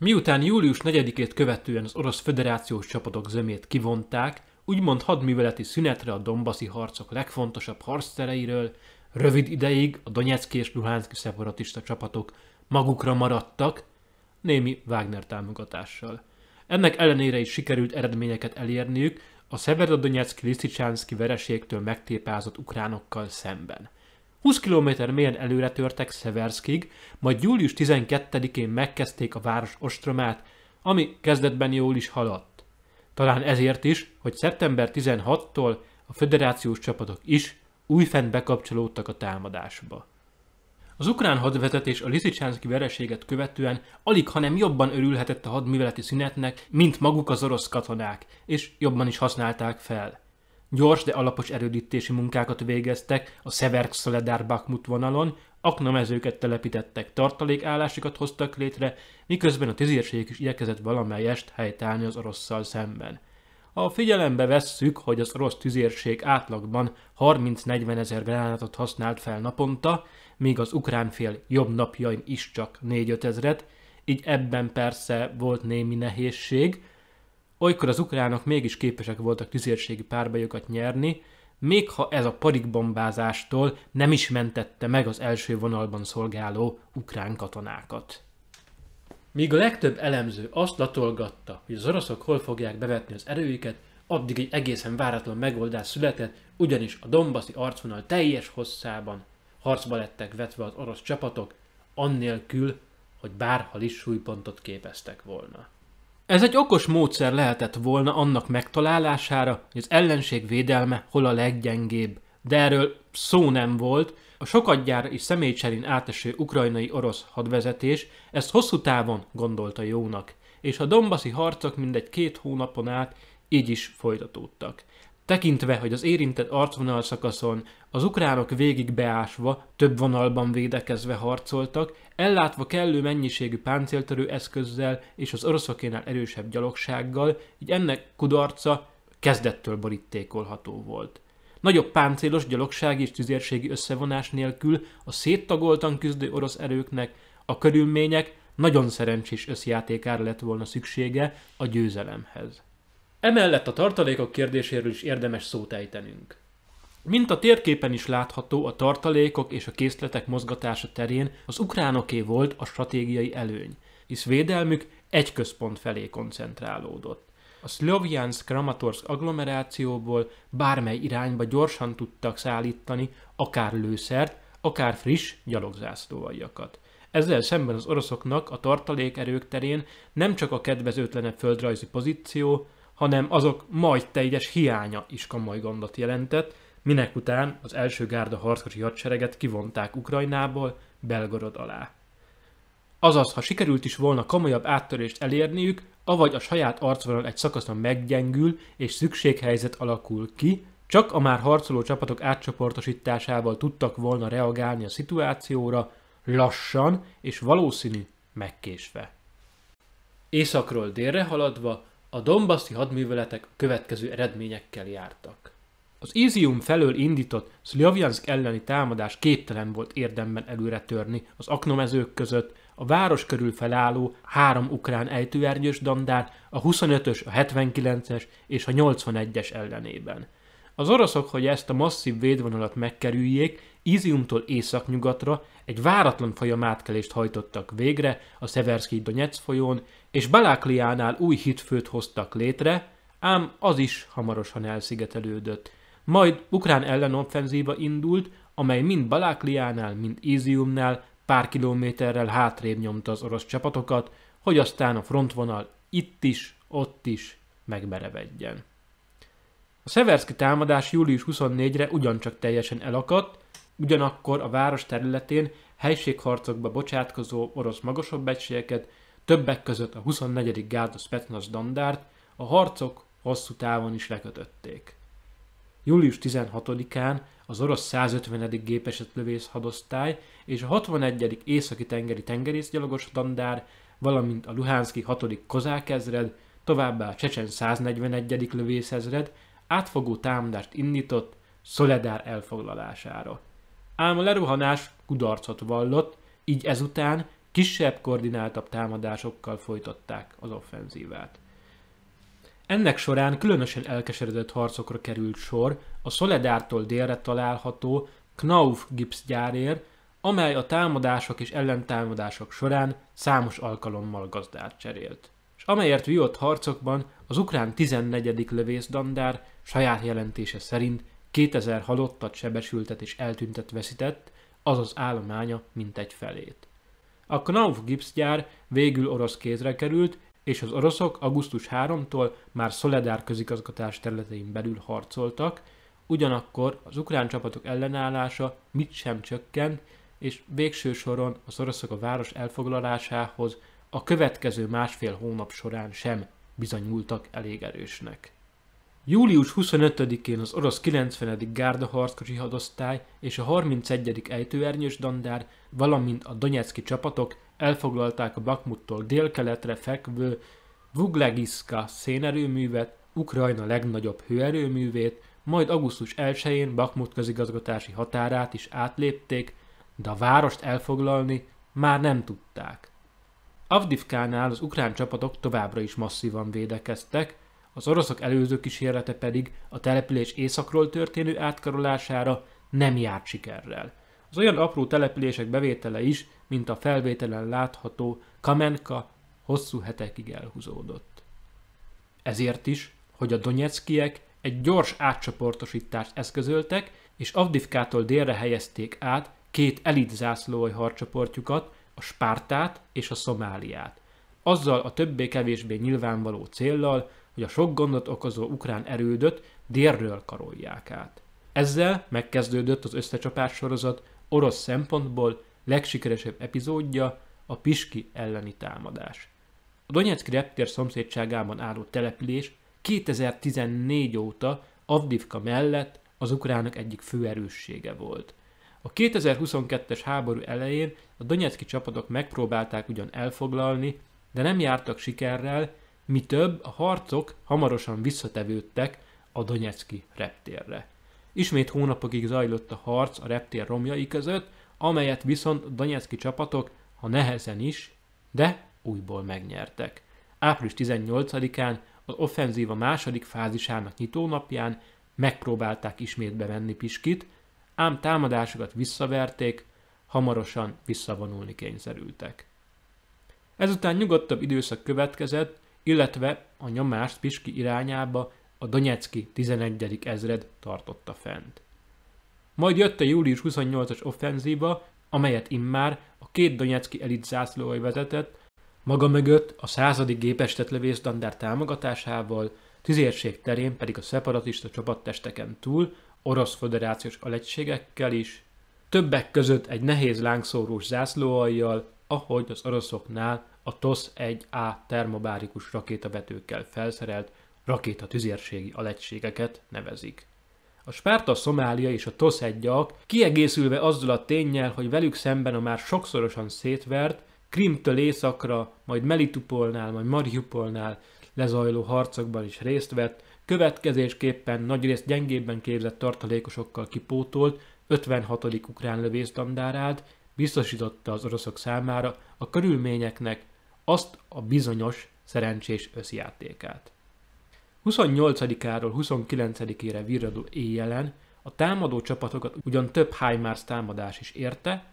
Miután július 4-ét követően az orosz federációs csapatok zömét kivonták, úgymond hadműveleti szünetre a dombaszi harcok legfontosabb harctereiről, rövid ideig a Donetszki és Luhanszki szeparatista csapatok magukra maradtak, némi Wagner támogatással. Ennek ellenére is sikerült eredményeket elérniük a Szeverodonyeck-Liszticsánszki vereségtől megtépázott ukránokkal szemben. 20 km mélyen előre törtek Szeverszkig, majd július 12-én megkezdték a város ostromát, ami kezdetben jól is haladt. Talán ezért is, hogy szeptember 16-tól a föderációs csapatok is újfent bekapcsolódtak a támadásba. Az ukrán hadvezetés a Lisicsánszki vereséget követően alig, hanem jobban örülhetett a hadműveleti szünetnek, mint maguk az orosz katonák, és jobban is használták fel. Gyors, de alapos erődítési munkákat végeztek a Szeverk-Szoledár-Bakmut vonalon, aknamezőket telepítettek, tartalékállásokat hoztak létre, miközben a tüzérségük is igyekezett valamelyest helytállni az orosszal szemben. Ha figyelembe vesszük, hogy az orosz tüzérség átlagban 30-40 ezer gránátot használt fel naponta, míg az ukrán fél jobb napjain is csak 4-5 ezeret, így ebben persze volt némi nehézség, Olykor az ukránok mégis képesek voltak tüzérségi párbajokat nyerni, még ha ez a parikbombázástól nem is mentette meg az első vonalban szolgáló ukrán katonákat. Míg a legtöbb elemző azt latolgatta, hogy az oroszok hol fogják bevetni az erőiket, addig egy egészen váratlan megoldás született, ugyanis a dombaszi arcvonal teljes hosszában harcba lettek vetve az orosz csapatok, annélkül, hogy bárhol is súlypontot képeztek volna. Ez egy okos módszer lehetett volna annak megtalálására, hogy az ellenség védelme hol a leggyengébb, de erről szó nem volt, a sokadjára és személycserén áteső ukrajnai orosz hadvezetés ezt hosszú távon gondolta jónak, és a dombaszi harcok mindegy két hónapon át így is folytatódtak. Tekintve, hogy az érintett arcvonal szakaszon az ukránok végig beásva, több vonalban védekezve harcoltak, ellátva kellő mennyiségű páncéltörő eszközzel és az oroszokénál erősebb gyalogsággal, így ennek kudarca kezdettől borítékolható volt. Nagyobb páncélos gyalogsági és tüzérségi összevonás nélkül a széttagoltan küzdő orosz erőknek a körülmények nagyon szerencsés összjátékára lett volna szüksége a győzelemhez. Emellett a tartalékok kérdéséről is érdemes szót ejtenünk. Mint a térképen is látható, a tartalékok és a készletek mozgatása terén az ukránoké volt a stratégiai előny, hisz védelmük egy központ felé koncentrálódott. A szlovjánsz kramatorsk agglomerációból bármely irányba gyorsan tudtak szállítani akár lőszert, akár friss gyalogzászlóaljakat. Ezzel szemben az oroszoknak a tartalékerők terén nem csak a kedvezőtlenebb földrajzi pozíció, hanem azok majd teljes hiánya is komoly gondot jelentett, minek után az első gárda harckocsi hadsereget kivonták Ukrajnából Belgorod alá. Azaz, ha sikerült is volna komolyabb áttörést elérniük, avagy a saját arcvonal egy szakaszon meggyengül és szükséghelyzet alakul ki, csak a már harcoló csapatok átcsoportosításával tudtak volna reagálni a szituációra, lassan és valószínű megkésve. Északról délre haladva a dombaszi hadműveletek következő eredményekkel jártak. Az Izium felől indított Szlavjansk elleni támadás képtelen volt érdemben előre törni az aknomezők között, a város körül felálló három ukrán ejtőernyős dandár a 25-ös, a 79-es és a 81-es ellenében. Az oroszok, hogy ezt a masszív védvonalat megkerüljék, Iziumtól északnyugatra egy váratlan folyamátkelést hajtottak végre a Szeverszki Donetsz folyón, és Balákliánál új hitfőt hoztak létre, ám az is hamarosan elszigetelődött. Majd ukrán ellenoffenzíva indult, amely mind Balákliánál, mind Íziumnál pár kilométerrel hátrébb nyomta az orosz csapatokat, hogy aztán a frontvonal itt is, ott is megmerevedjen. A szeverszki támadás július 24-re ugyancsak teljesen elakadt, ugyanakkor a város területén helységharcokba bocsátkozó orosz magasabb egységeket Többek között a 24. Gárda Spetnas dandárt a harcok hosszú távon is lekötötték. Július 16-án az orosz 150. lövész hadosztály és a 61. északi tengeri tengerészgyalogos dandár, valamint a Luhánszki 6. kozákezred, továbbá a Csecsen 141. lövészezred átfogó támadást indított Szoledár elfoglalására. Ám a leruhanás kudarcot vallott, így ezután kisebb, koordináltabb támadásokkal folytatták az offenzívát. Ennek során különösen elkeseredett harcokra került sor a Szoledártól délre található Knauf gipsz gyárér, amely a támadások és ellentámadások során számos alkalommal gazdát cserélt, és amelyért vívott harcokban az ukrán 14. lövészdandár saját jelentése szerint 2000 halottat, sebesültet és eltüntet veszített, azaz állománya mintegy felét. A Knauf gipszgyár végül orosz kézre került, és az oroszok augusztus 3-tól már Szoledár közigazgatás területein belül harcoltak, ugyanakkor az ukrán csapatok ellenállása mit sem csökkent, és végső soron az oroszok a város elfoglalásához a következő másfél hónap során sem bizonyultak elég erősnek. Július 25-én az orosz 90. Gárda harckocsi hadosztály és a 31. ejtőernyős dandár, valamint a donetszki csapatok elfoglalták a Bakmuttól délkeletre fekvő Vuglegiska szénerőművet, Ukrajna legnagyobb hőerőművét, majd augusztus 1-én Bakmut közigazgatási határát is átlépték, de a várost elfoglalni már nem tudták. Avdivkánál az ukrán csapatok továbbra is masszívan védekeztek, az oroszok előző kísérlete pedig a település északról történő átkarolására nem járt sikerrel. Az olyan apró települések bevétele is, mint a felvételen látható Kamenka hosszú hetekig elhúzódott. Ezért is, hogy a Donetskiek egy gyors átcsoportosítást eszközöltek, és Avdivkától délre helyezték át két elit zászlói harcsoportjukat, a Spártát és a Szomáliát. Azzal a többé-kevésbé nyilvánvaló céllal, hogy a sok gondot okozó ukrán erődöt délről karolják át. Ezzel megkezdődött az összecsapás sorozat orosz szempontból legsikeresebb epizódja, a Piski elleni támadás. A Donetszki reptér szomszédságában álló település 2014 óta Avdivka mellett az ukránok egyik fő erőssége volt. A 2022-es háború elején a donetszki csapatok megpróbálták ugyan elfoglalni, de nem jártak sikerrel, mi több, a harcok hamarosan visszatevődtek a Donetszki reptérre. Ismét hónapokig zajlott a harc a reptér romjai között, amelyet viszont a Donetszki csapatok, ha nehezen is, de újból megnyertek. Április 18-án, az offenzíva második fázisának nyitónapján megpróbálták ismét bevenni Piskit, ám támadásokat visszaverték, hamarosan visszavonulni kényszerültek. Ezután nyugodtabb időszak következett, illetve a nyomást Piski irányába a Donetszki 11. ezred tartotta fent. Majd jött a július 28-as offenzíva, amelyet immár a két Donetszki elit zászlóai vezetett, maga mögött a századik gépestetlevész dandár támogatásával, tüzérség terén pedig a szeparatista csapattesteken túl orosz föderációs alegységekkel is, többek között egy nehéz lángszórós zászlóaljjal, ahogy az oroszoknál a TOSZ-1A termobárikus rakétavetőkkel felszerelt rakéta tüzérségi alegységeket nevezik. A Spárta, Szomália és a tosz egyak kiegészülve azzal a tényel, hogy velük szemben a már sokszorosan szétvert, Krimtől északra, majd Melitupolnál, majd Mariupolnál lezajló harcokban is részt vett, következésképpen nagyrészt gyengébben képzett tartalékosokkal kipótolt 56. ukrán lövészdandárát, biztosította az oroszok számára a körülményeknek, azt a bizonyos szerencsés összjátékát. 28-áról 29-ére virradó éjjelen a támadó csapatokat ugyan több Heimars támadás is érte,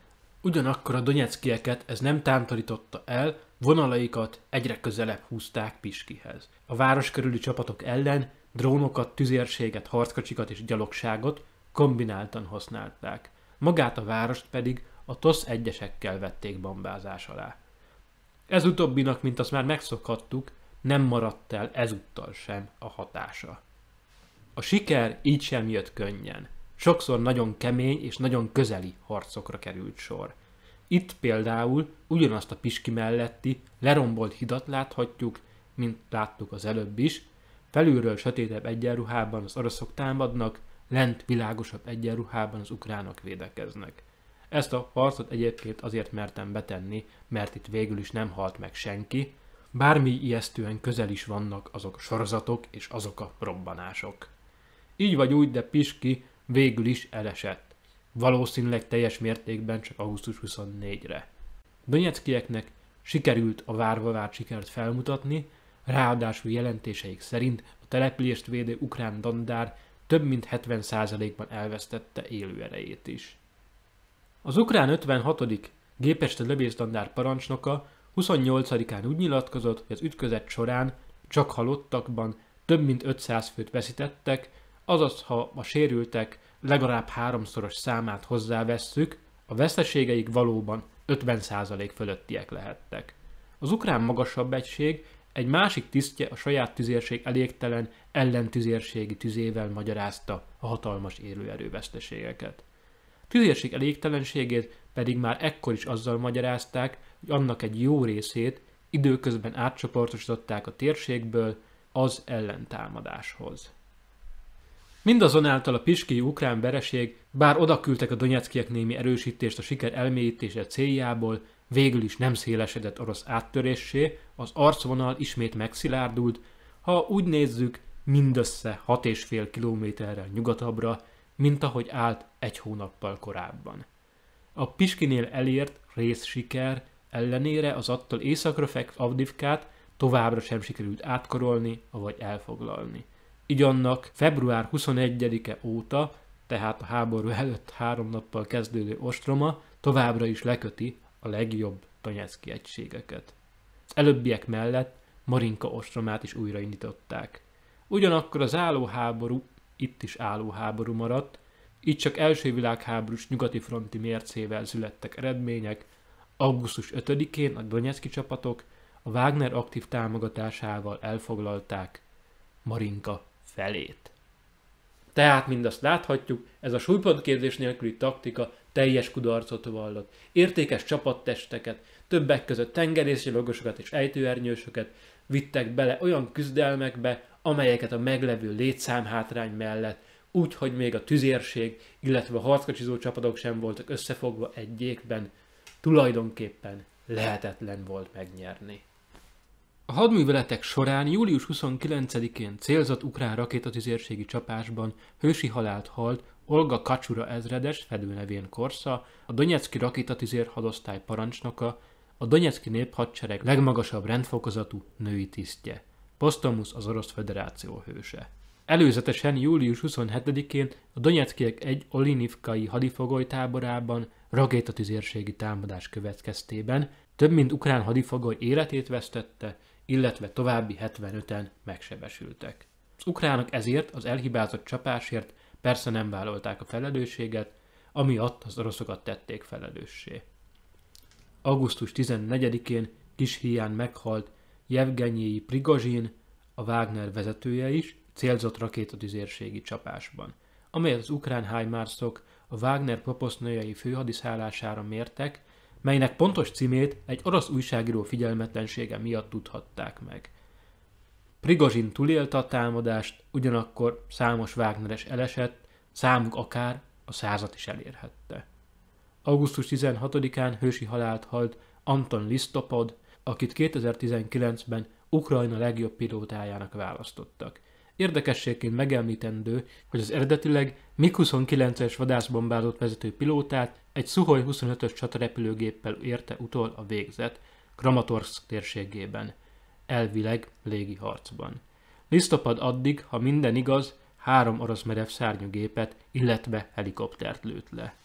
ugyanakkor a donyeckkieket ez nem tántorította el, vonalaikat egyre közelebb húzták Piskihez. A város körüli csapatok ellen drónokat, tüzérséget, harckocsikat és gyalogságot kombináltan használták. Magát a várost pedig a TOSZ egyesekkel vették bombázás alá. Ez utóbbinak, mint azt már megszokhattuk, nem maradt el ezúttal sem a hatása. A siker így sem jött könnyen. Sokszor nagyon kemény és nagyon közeli harcokra került sor. Itt például ugyanazt a Piski melletti lerombolt hidat láthatjuk, mint láttuk az előbb is, felülről sötétebb egyenruhában az oroszok támadnak, lent világosabb egyenruhában az ukránok védekeznek. Ezt a harcot egyébként azért mertem betenni, mert itt végül is nem halt meg senki, bármi ijesztően közel is vannak azok a sorozatok és azok a robbanások. Így vagy úgy, de Piski végül is elesett. Valószínűleg teljes mértékben csak augusztus 24-re. Donetskieknek sikerült a várva várt sikert felmutatni, ráadásul jelentéseik szerint a települést védő ukrán dandár több mint 70%-ban elvesztette erejét is. Az ukrán 56. gépeste lövésztandár parancsnoka 28-án úgy nyilatkozott, hogy az ütközet során csak halottakban több mint 500 főt veszítettek, azaz ha a sérültek legalább háromszoros számát hozzávesszük, a veszteségeik valóban 50% fölöttiek lehettek. Az ukrán magasabb egység egy másik tisztje a saját tüzérség elégtelen ellentüzérségi tüzével magyarázta a hatalmas élőerő veszteségeket. Tüzérség elégtelenségét pedig már ekkor is azzal magyarázták, hogy annak egy jó részét időközben átcsoportosították a térségből az ellentámadáshoz. Mindazonáltal a piskéi ukrán vereség, bár odaküldtek a donyeckienek némi erősítést a siker elmélyítése céljából, végül is nem szélesedett orosz áttörésé, az arcvonal ismét megszilárdult, ha úgy nézzük, mindössze 6,5 kilométerrel nyugatabbra, mint ahogy állt egy hónappal korábban. A Piskinél elért részsiker ellenére az attól északra fekvő Avdivkát továbbra sem sikerült átkarolni, avagy elfoglalni. Így annak február 21-e óta, tehát a háború előtt három nappal kezdődő ostroma továbbra is leköti a legjobb tanyeszki egységeket. Az előbbiek mellett Marinka ostromát is újraindították. Ugyanakkor az állóháború itt is álló háború maradt, így csak első világháborús nyugati fronti mércével születtek eredmények, augusztus 5-én a Donetszki csapatok a Wagner aktív támogatásával elfoglalták Marinka felét. Tehát mindazt láthatjuk, ez a súlypontképzés nélküli taktika teljes kudarcot vallott. Értékes csapattesteket, többek között tengerészgyalogosokat és ejtőernyősöket vittek bele olyan küzdelmekbe, amelyeket a meglevő létszámhátrány mellett úgy, hogy még a tüzérség, illetve a harckocsizó csapatok sem voltak összefogva egyékben, tulajdonképpen lehetetlen volt megnyerni. A hadműveletek során július 29-én célzott ukrán rakétatüzérségi csapásban hősi halált halt Olga Kacsura ezredes, fedőnevén Korsza, a Donetszki rakétatüzér hadosztály parancsnoka, a Donetszki néphadsereg legmagasabb rendfokozatú női tisztje. Postomus az Orosz Federáció hőse. Előzetesen július 27-én a Donetskiek egy olinivkai hadifogolytáborában rakétatüzérségi támadás következtében több mint ukrán hadifogoly életét vesztette, illetve további 75-en megsebesültek. Az ukránok ezért az elhibázott csapásért persze nem vállalták a felelősséget, amiatt az oroszokat tették felelőssé. Augusztus 14-én hián meghalt Jevgenyi Prigozsin, a Wagner vezetője is célzott rakétadizérségi csapásban, amelyet az ukrán hajmárszok a Wagner proposznőjei főhadiszállására mértek, melynek pontos címét egy orosz újságíró figyelmetlensége miatt tudhatták meg. Prigozsin túlélte a támadást, ugyanakkor számos Wagneres elesett, számuk akár a százat is elérhette. Augusztus 16-án hősi halált halt Anton Listopod, akit 2019-ben Ukrajna legjobb pilótájának választottak. Érdekességként megemlítendő, hogy az eredetileg MiG-29-es vadászbombázót vezető pilótát egy Suhoi 25-ös csatarepülőgéppel érte utol a végzet, Kramatorsk térségében, elvileg légi harcban. Listopad addig, ha minden igaz, három orosz merev gépet, illetve helikoptert lőtt le.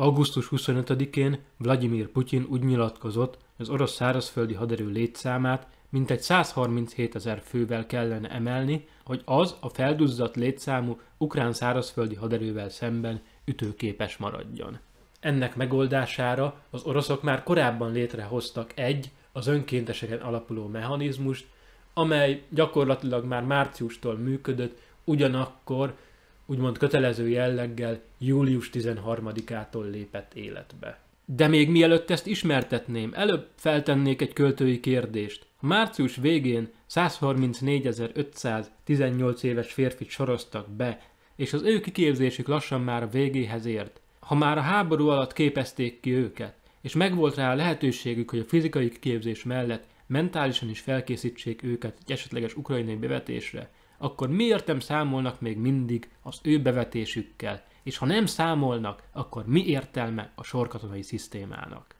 Augusztus 25-én Vladimir Putyin úgy nyilatkozott, hogy az orosz szárazföldi haderő létszámát mintegy 137 ezer fővel kellene emelni, hogy az a felduzzadt létszámú ukrán szárazföldi haderővel szemben ütőképes maradjon. Ennek megoldására az oroszok már korábban létrehoztak egy, az önkénteseken alapuló mechanizmust, amely gyakorlatilag már márciustól működött, ugyanakkor úgymond kötelező jelleggel július 13-ától lépett életbe. De még mielőtt ezt ismertetném, előbb feltennék egy költői kérdést. A március végén 134.518 éves férfit soroztak be, és az ő kiképzésük lassan már a végéhez ért. Ha már a háború alatt képezték ki őket, és megvolt rá a lehetőségük, hogy a fizikai kiképzés mellett mentálisan is felkészítsék őket egy esetleges ukrajnai bevetésre, akkor miért nem számolnak még mindig az ő bevetésükkel, és ha nem számolnak, akkor mi értelme a sorkatonai szisztémának?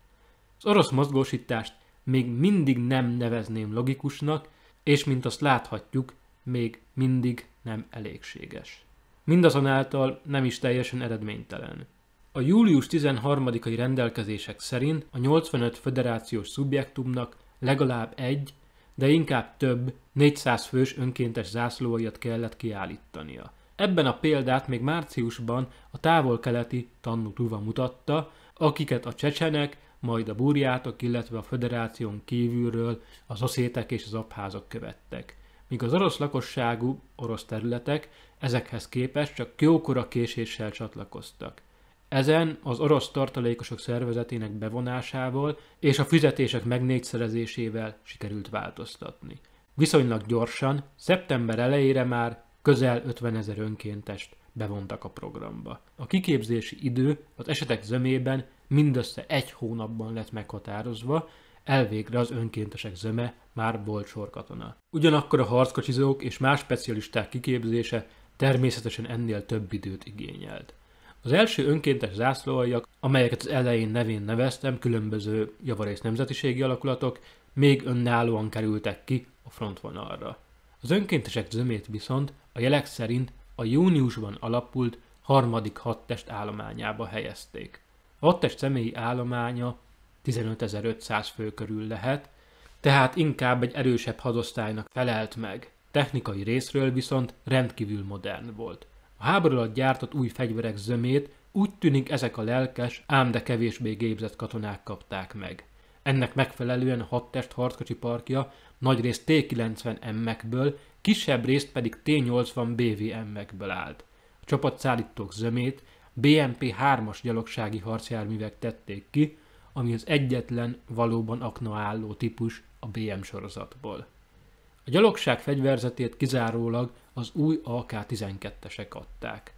Az orosz mozgósítást még mindig nem nevezném logikusnak, és mint azt láthatjuk, még mindig nem elégséges. Mindazonáltal nem is teljesen eredménytelen. A július 13-ai rendelkezések szerint a 85 federációs szubjektumnak legalább egy de inkább több, 400 fős önkéntes zászlóaljat kellett kiállítania. Ebben a példát még márciusban a távol-keleti Tuva mutatta, akiket a csecsenek, majd a burjátok, illetve a föderáción kívülről az oszétek és az abházak követtek. Míg az orosz lakosságú orosz területek ezekhez képest csak jókora késéssel csatlakoztak. Ezen az orosz tartalékosok szervezetének bevonásával és a fizetések megnégyszerezésével sikerült változtatni. Viszonylag gyorsan, szeptember elejére már közel 50 ezer önkéntest bevontak a programba. A kiképzési idő az esetek zömében mindössze egy hónapban lett meghatározva, elvégre az önkéntesek zöme már volt sorkatona. Ugyanakkor a harckocsizók és más specialisták kiképzése természetesen ennél több időt igényelt. Az első önkéntes zászlóaljak, amelyeket az elején nevén neveztem, különböző javarész nemzetiségi alakulatok, még önállóan kerültek ki a frontvonalra. Az önkéntesek zömét viszont a jelek szerint a júniusban alapult harmadik hadtest állományába helyezték. A hadtest személyi állománya 15.500 fő körül lehet, tehát inkább egy erősebb hadosztálynak felelt meg. Technikai részről viszont rendkívül modern volt. A háború alatt gyártott új fegyverek zömét úgy tűnik ezek a lelkes, ám de kevésbé gépzett katonák kapták meg. Ennek megfelelően a hadtest harckocsi parkja nagyrészt T-90M-ekből, kisebb részt pedig T-80 BVM-ekből állt. A csapatszállítók zömét BMP 3-as gyalogsági harcjárművek tették ki, ami az egyetlen valóban aknaálló típus a BM sorozatból. A gyalogság fegyverzetét kizárólag az új AK-12-esek adták.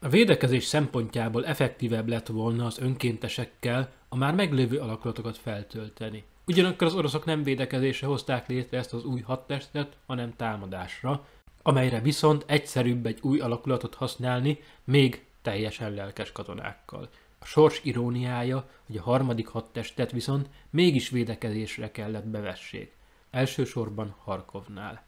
A védekezés szempontjából effektívebb lett volna az önkéntesekkel a már meglévő alakulatokat feltölteni. Ugyanakkor az oroszok nem védekezésre hozták létre ezt az új hadtestet, hanem támadásra, amelyre viszont egyszerűbb egy új alakulatot használni, még teljesen lelkes katonákkal. A sors iróniája, hogy a harmadik hadtestet viszont mégis védekezésre kellett bevessék. Elsősorban Harkovnál.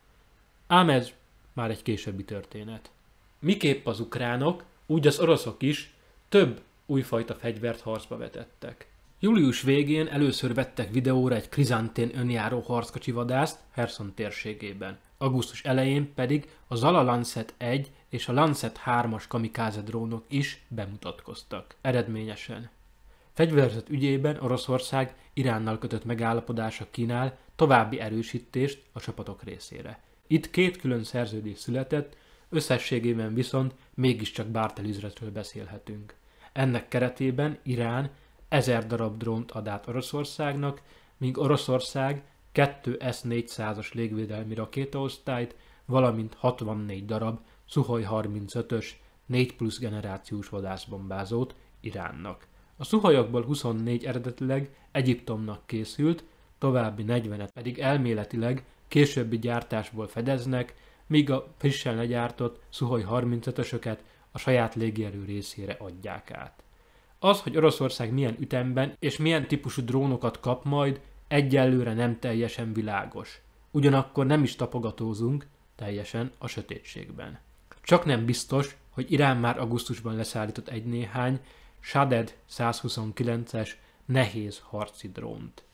Ám ez már egy későbbi történet. Miképp az ukránok, úgy az oroszok is több újfajta fegyvert harcba vetettek. Július végén először vettek videóra egy krizantén önjáró harckocsi vadászt Herson térségében, augusztus elején pedig a Zala Lancet 1 és a Lancet 3-as kamikáze drónok is bemutatkoztak. Eredményesen. Fegyverzet ügyében Oroszország Iránnal kötött megállapodása kínál további erősítést a csapatok részére. Itt két külön szerződés született, összességében viszont mégiscsak bártelizretről beszélhetünk. Ennek keretében Irán ezer darab drónt ad át Oroszországnak, míg Oroszország 2 S-400-as légvédelmi rakétaosztályt, valamint 64 darab Suhoi 35-ös 4 plusz generációs vadászbombázót Iránnak. A szuhajokból 24 eredetileg Egyiptomnak készült, további 40-et pedig elméletileg későbbi gyártásból fedeznek, míg a frissen legyártott Suhoi 35-ösöket a saját légierő részére adják át. Az, hogy Oroszország milyen ütemben és milyen típusú drónokat kap majd, egyelőre nem teljesen világos. Ugyanakkor nem is tapogatózunk teljesen a sötétségben. Csak nem biztos, hogy Irán már augusztusban leszállított egy néhány Shaded 129-es nehéz harci drónt.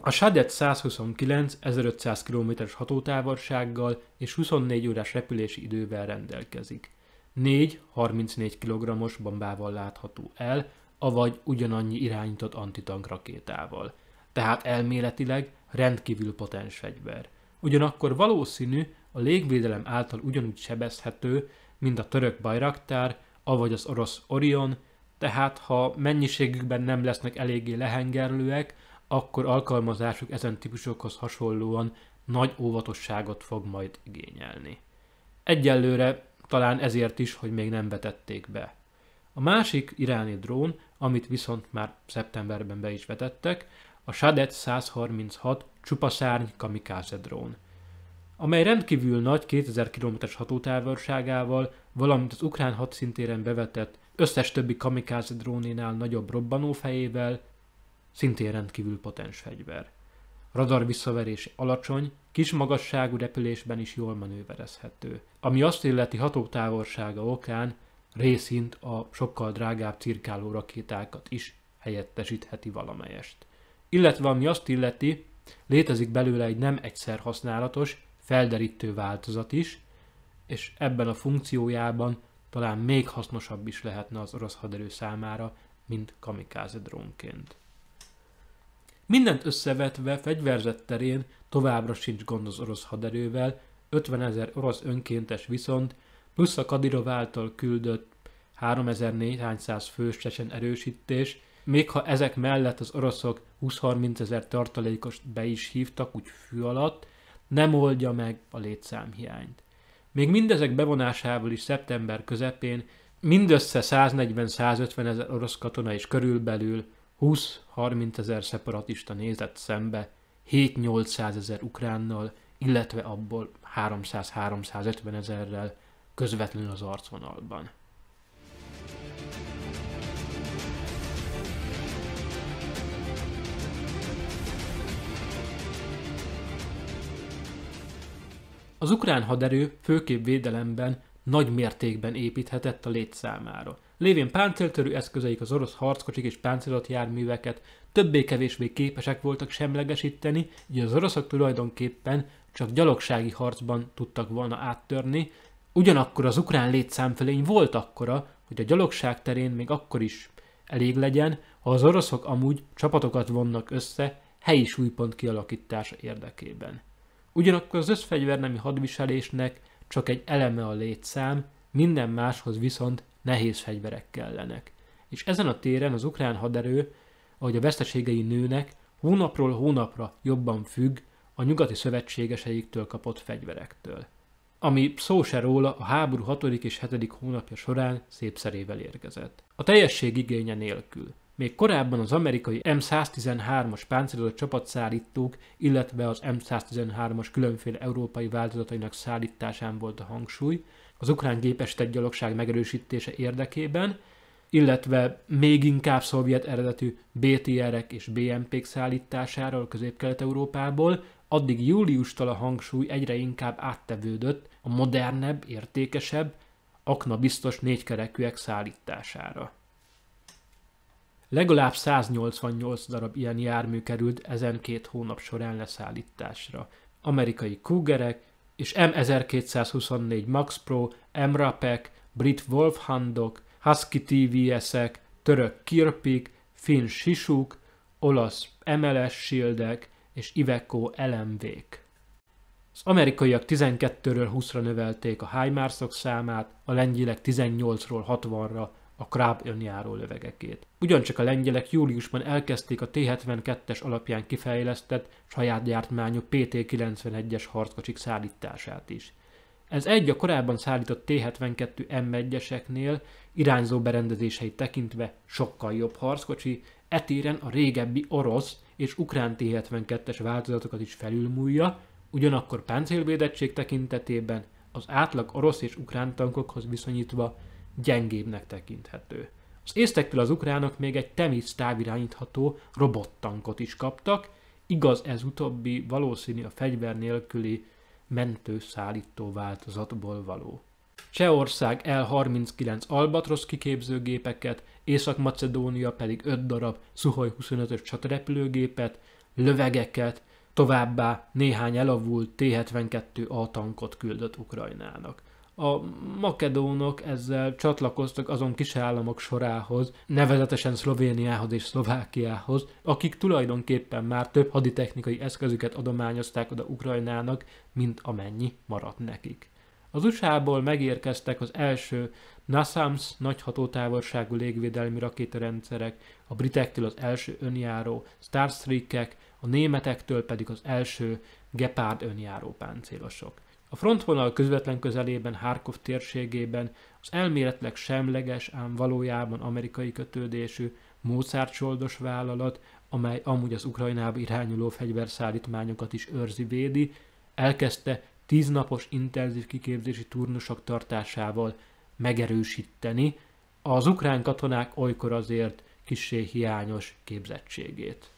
A Shadet 129 1500 km-es hatótávolsággal és 24 órás repülési idővel rendelkezik. 4 34 kg-os bombával látható el, avagy ugyanannyi irányított antitank rakétával. Tehát elméletileg rendkívül potens fegyver. Ugyanakkor valószínű, a légvédelem által ugyanúgy sebezhető, mint a török Bajraktár, avagy az orosz Orion, tehát ha mennyiségükben nem lesznek eléggé lehengerlőek, akkor alkalmazásuk ezen típusokhoz hasonlóan nagy óvatosságot fog majd igényelni. Egyelőre talán ezért is, hogy még nem vetették be. A másik iráni drón, amit viszont már szeptemberben be is vetettek, a Shadet 136 csupaszárny kamikáze drón, amely rendkívül nagy 2000 km-es hatótávolságával, valamint az ukrán hadszintéren bevetett összes többi kamikáze drónénál nagyobb robbanófejével szintén rendkívül potens fegyver. Radar visszaverés alacsony, kis magasságú repülésben is jól manőverezhető, ami azt illeti hatótávolsága okán részint a sokkal drágább cirkáló rakétákat is helyettesítheti valamelyest. Illetve ami azt illeti, létezik belőle egy nem egyszer használatos, felderítő változat is, és ebben a funkciójában talán még hasznosabb is lehetne az orosz haderő számára, mint kamikáze drónként. Mindent összevetve fegyverzett terén továbbra sincs gond az orosz haderővel, 50 ezer orosz önkéntes viszont, plusz a Kadirov által küldött 3400 fős csecsen erősítés, még ha ezek mellett az oroszok 20-30 ezer tartalékost be is hívtak úgy fű alatt, nem oldja meg a létszámhiányt. Még mindezek bevonásával is szeptember közepén mindössze 140-150 ezer orosz katona is körülbelül 20-30 ezer szeparatista nézett szembe 7-800 ezer ukránnal, illetve abból 300-350 ezerrel közvetlenül az arcvonalban. Az ukrán haderő főképp védelemben nagy mértékben építhetett a létszámára. Lévén páncéltörő eszközeik az orosz harckocsik és páncélott járműveket többé-kevésbé képesek voltak semlegesíteni, így az oroszok tulajdonképpen csak gyalogsági harcban tudtak volna áttörni, ugyanakkor az ukrán létszámfelény volt akkora, hogy a gyalogság terén még akkor is elég legyen, ha az oroszok amúgy csapatokat vonnak össze helyi súlypont kialakítása érdekében. Ugyanakkor az összfegyvernemi hadviselésnek csak egy eleme a létszám, minden máshoz viszont nehéz fegyverek kellenek. És ezen a téren az ukrán haderő, ahogy a veszteségei nőnek, hónapról hónapra jobban függ a nyugati szövetségeseiktől kapott fegyverektől. Ami szó se róla a háború 6. és 7. hónapja során szép szerével érkezett. A teljesség igénye nélkül. Még korábban az amerikai M113-as páncélozott csapatszállítók, illetve az M113-as különféle európai változatainak szállításán volt a hangsúly, az ukrán gépestett gyalogság megerősítése érdekében, illetve még inkább szovjet eredetű BTR-ek és BMP-k szállítására a közép-kelet-európából, addig júliustól a hangsúly egyre inkább áttevődött a modernebb, értékesebb, akna biztos négykerekűek szállítására. Legalább 188 darab ilyen jármű került ezen két hónap során leszállításra. Amerikai kúgerek, és M1224 Max Pro, M-Rapek, Brit Wolfhandok, Husky TVS-ek, török kirpik, finn sisuk, olasz MLS shieldek és Iveco LMV-k. Az amerikaiak 12-ről 20-ra növelték a HIMARS-ok számát, a lengyelek 18-ról 60-ra, a kráb önjáró lövegekét. Ugyancsak a lengyelek júliusban elkezdték a T-72-es alapján kifejlesztett saját gyártmányú PT-91-es harckocsik szállítását is. Ez egy a korábban szállított T-72 M1-eseknél irányzó berendezéseit tekintve sokkal jobb harckocsi, etéren a régebbi orosz és ukrán T-72-es változatokat is felülmúlja, ugyanakkor páncélvédettség tekintetében az átlag orosz és ukrán tankokhoz viszonyítva gyengébbnek tekinthető. Az észtektől az ukránok még egy temiz távirányítható robottankot is kaptak, igaz ez utóbbi valószínű a fegyver nélküli mentőszállító változatból való. Csehország L-39 Albatrosz kiképzőgépeket, Észak-Macedónia pedig 5 darab Suhoj 25-ös csatarepülőgépet, lövegeket, továbbá néhány elavult T-72A tankot küldött Ukrajnának. A makedónok ezzel csatlakoztak azon kis államok sorához, nevezetesen Szlovéniához és Szlovákiához, akik tulajdonképpen már több haditechnikai eszközüket adományozták oda Ukrajnának, mint amennyi maradt nekik. Az USA-ból megérkeztek az első NASAMS nagy hatótávolságú légvédelmi rakétarendszerek, a britektől az első önjáró Starstreak-ek, a németektől pedig az első Gepard önjáró páncélosok. A frontvonal közvetlen közelében, Harkov térségében az elméletileg semleges, ám valójában amerikai kötődésű Mozart soldos vállalat, amely amúgy az Ukrajnába irányuló fegyverszállítmányokat is őrzi védi, elkezdte tíznapos intenzív kiképzési turnusok tartásával megerősíteni az ukrán katonák olykor azért kissé hiányos képzettségét.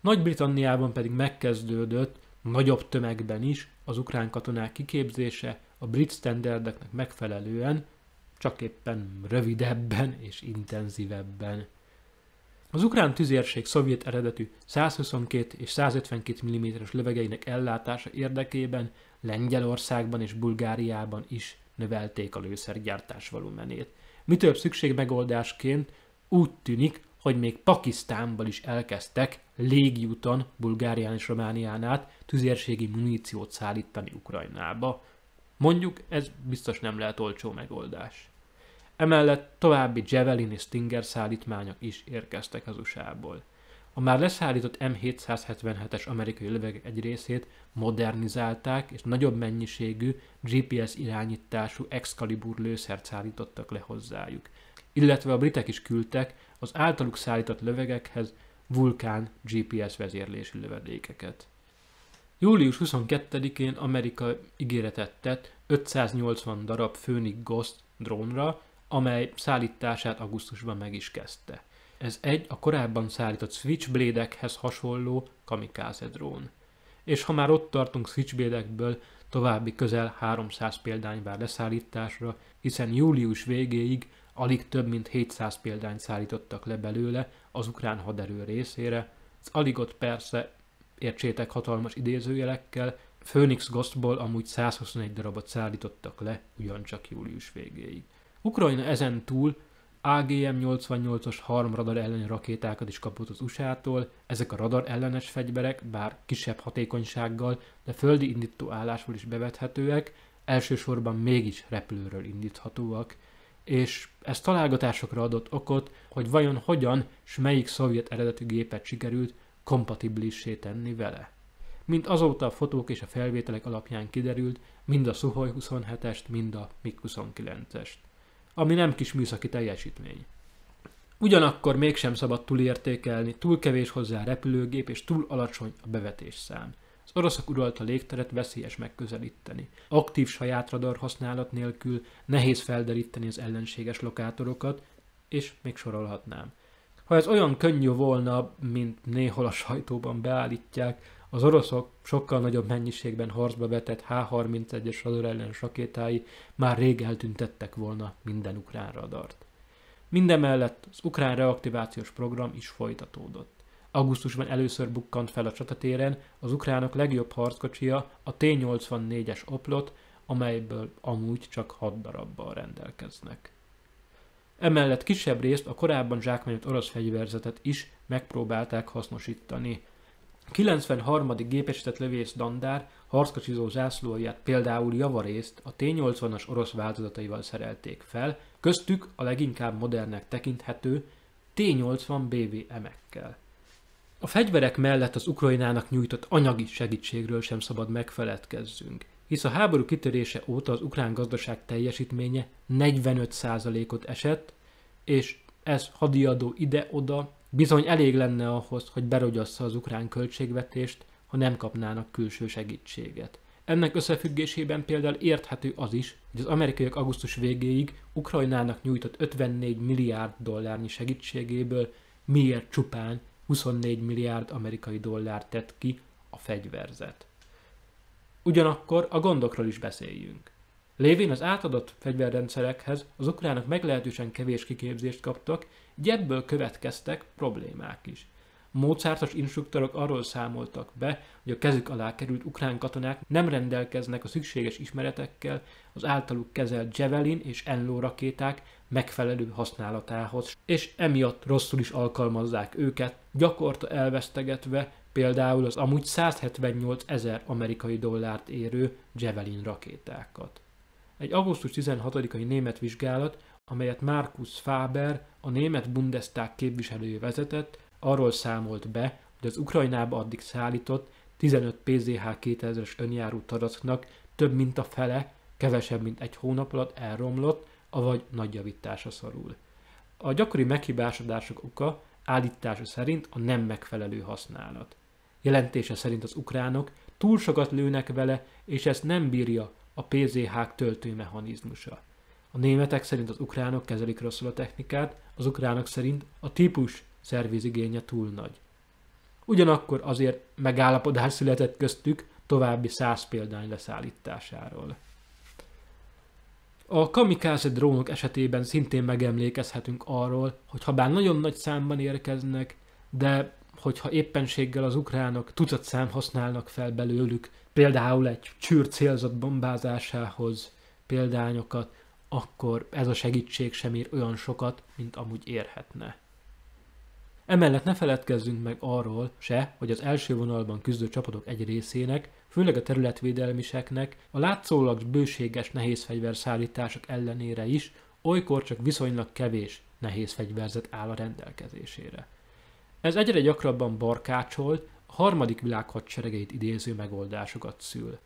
Nagy-Britanniában pedig megkezdődött nagyobb tömegben is az ukrán katonák kiképzése a brit standardeknek megfelelően, csak éppen rövidebben és intenzívebben. Az ukrán tüzérség szovjet eredetű 122 és 152 mm-es lövegeinek ellátása érdekében Lengyelországban és Bulgáriában is növelték a lőszergyártás volumenét. Mi több szükségmegoldásként úgy tűnik hogy még Pakisztánból is elkezdtek légiúton Bulgárián és Románián át tüzérségi muníciót szállítani Ukrajnába. Mondjuk ez biztos nem lehet olcsó megoldás. Emellett további Javelin és Stinger szállítmányok is érkeztek az USA-ból. A már leszállított M777-es amerikai lövegek egy részét modernizálták, és nagyobb mennyiségű GPS irányítású Excalibur lőszert szállítottak le hozzájuk. Illetve a britek is küldtek az általuk szállított lövegekhez vulkán GPS vezérlési lövedékeket. Július 22-én Amerika ígéretet tett 580 darab Phoenix Ghost drónra, amely szállítását augusztusban meg is kezdte. Ez egy a korábban szállított Switchblade-ekhez hasonló kamikáze drón. És ha már ott tartunk Switchblade-ekből, további közel 300 példányvár leszállításra, hiszen július végéig alig több mint 700 példányt szállítottak le belőle az ukrán haderő részére. Az aligot persze, értsétek hatalmas idézőjelekkel, Phoenix Ghostból amúgy 121 darabot szállítottak le ugyancsak július végéig. Ukrajna ezen túl AGM-88-os harmradar elleni rakétákat is kapott az USA-tól, ezek a radar ellenes fegyverek, bár kisebb hatékonysággal, de földi indító állásból is bevethetőek, elsősorban mégis repülőről indíthatóak, és ez találgatásokra adott okot, hogy vajon hogyan és melyik szovjet eredetű gépet sikerült kompatibilissé tenni vele. Mint azóta a fotók és a felvételek alapján kiderült, mind a Suhoi 27-est, mind a MiG-29-est. Ami nem kis műszaki teljesítmény. Ugyanakkor mégsem szabad túlértékelni, túl kevés hozzá a repülőgép és túl alacsony a bevetésszám. szám. Az oroszok uralta légteret veszélyes megközelíteni. Aktív saját radar használat nélkül nehéz felderíteni az ellenséges lokátorokat, és még sorolhatnám. Ha ez olyan könnyű volna, mint néhol a sajtóban beállítják, az oroszok sokkal nagyobb mennyiségben harcba vetett H-31-es radar ellen rakétái már rég eltüntettek volna minden ukrán radart. Mindemellett az ukrán reaktivációs program is folytatódott. Augusztusban először bukkant fel a csatatéren az ukránok legjobb harckocsia, a T-84-es oplot, amelyből amúgy csak 6 darabbal rendelkeznek. Emellett kisebb részt a korábban zsákmányolt orosz fegyverzetet is megpróbálták hasznosítani. 93. gépesített lövész Dandár harckocsizó zászlóját például javarészt a T-80-as orosz változataival szerelték fel, köztük a leginkább modernnek tekinthető T-80 BVM-ekkel. A fegyverek mellett az Ukrajnának nyújtott anyagi segítségről sem szabad megfeledkezzünk, hisz a háború kitörése óta az ukrán gazdaság teljesítménye 45%-ot esett, és ez hadiadó ide-oda bizony elég lenne ahhoz, hogy berogyassza az ukrán költségvetést, ha nem kapnának külső segítséget. Ennek összefüggésében például érthető az is, hogy az amerikaiak augusztus végéig Ukrajnának nyújtott 54 milliárd dollárnyi segítségéből miért csupán 24 milliárd amerikai dollárt tett ki a fegyverzet. Ugyanakkor a gondokról is beszéljünk. Lévén az átadott fegyverrendszerekhez az ukránok meglehetősen kevés kiképzést kaptak, így ebből következtek problémák is. Mozartos instruktorok arról számoltak be, hogy a kezük alá került ukrán katonák nem rendelkeznek a szükséges ismeretekkel az általuk kezelt Javelin és Enló rakéták megfelelő használatához, és emiatt rosszul is alkalmazzák őket gyakorta elvesztegetve például az amúgy 178 ezer amerikai dollárt érő Javelin rakétákat. Egy augusztus 16-ai német vizsgálat, amelyet Markus Faber, a német Bundestag képviselője vezetett, arról számolt be, hogy az Ukrajnába addig szállított 15 PZH 2000-es önjáró taracknak több mint a fele, kevesebb mint egy hónap alatt elromlott, avagy nagy javításra szorul. A gyakori meghibásodások oka állítása szerint a nem megfelelő használat. Jelentése szerint az ukránok túl sokat lőnek vele, és ezt nem bírja a PZH-k töltőmechanizmusa. A németek szerint az ukránok kezelik rosszul a technikát, az ukránok szerint a típus szervizigénye túl nagy. Ugyanakkor azért megállapodás született köztük további száz példány leszállításáról. A kamikáze drónok esetében szintén megemlékezhetünk arról, hogy ha bár nagyon nagy számban érkeznek, de hogyha éppenséggel az ukránok tucat szám használnak fel belőlük, például egy csűr célzott bombázásához példányokat, akkor ez a segítség sem ér olyan sokat, mint amúgy érhetne. Emellett ne feledkezzünk meg arról se, hogy az első vonalban küzdő csapatok egy részének főleg a területvédelmiseknek, a látszólag bőséges nehéz fegyverszállítások ellenére is olykor csak viszonylag kevés nehéz fegyverzet áll a rendelkezésére. Ez egyre gyakrabban barkácsolt, a harmadik világ hadseregeit idéző megoldásokat szül.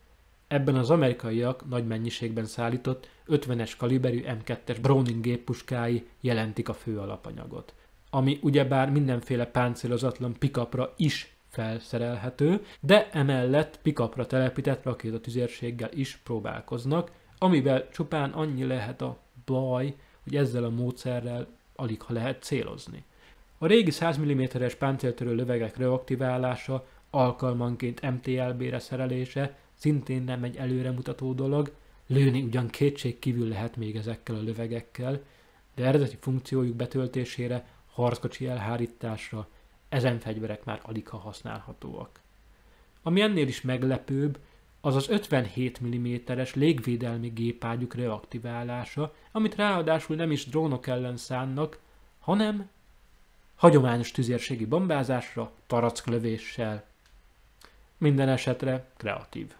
Ebben az amerikaiak nagy mennyiségben szállított 50-es kaliberű M2-es Browning géppuskái jelentik a fő alapanyagot, ami ugyebár mindenféle páncélozatlan pikapra is felszerelhető, de emellett pikapra telepített tüzérséggel is próbálkoznak, amivel csupán annyi lehet a baj, hogy ezzel a módszerrel alig ha lehet célozni. A régi 100 mm-es páncéltörő lövegek reaktiválása, alkalmanként MTLB-re szerelése szintén nem egy előremutató dolog, lőni ugyan kétség kívül lehet még ezekkel a lövegekkel, de eredeti funkciójuk betöltésére, harckocsi elhárításra ezen fegyverek már alig ha használhatóak. Ami ennél is meglepőbb, az az 57 mm-es légvédelmi gépágyuk reaktiválása, amit ráadásul nem is drónok ellen szánnak, hanem hagyományos tüzérségi bombázásra, taracklövéssel. Minden esetre kreatív.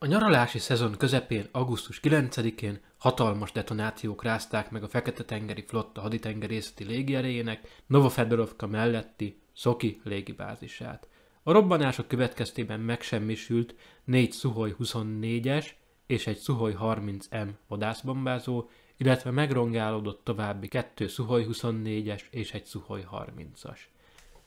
A nyaralási szezon közepén, augusztus 9-én hatalmas detonációk rázták meg a Fekete-tengeri flotta haditengerészeti légierejének Novofedorovka melletti Szoki légibázisát. A robbanások következtében megsemmisült négy Suhoj 24-es és egy Suhoj 30M vadászbombázó, illetve megrongálódott további kettő Suhoj 24-es és egy Suhoj 30-as.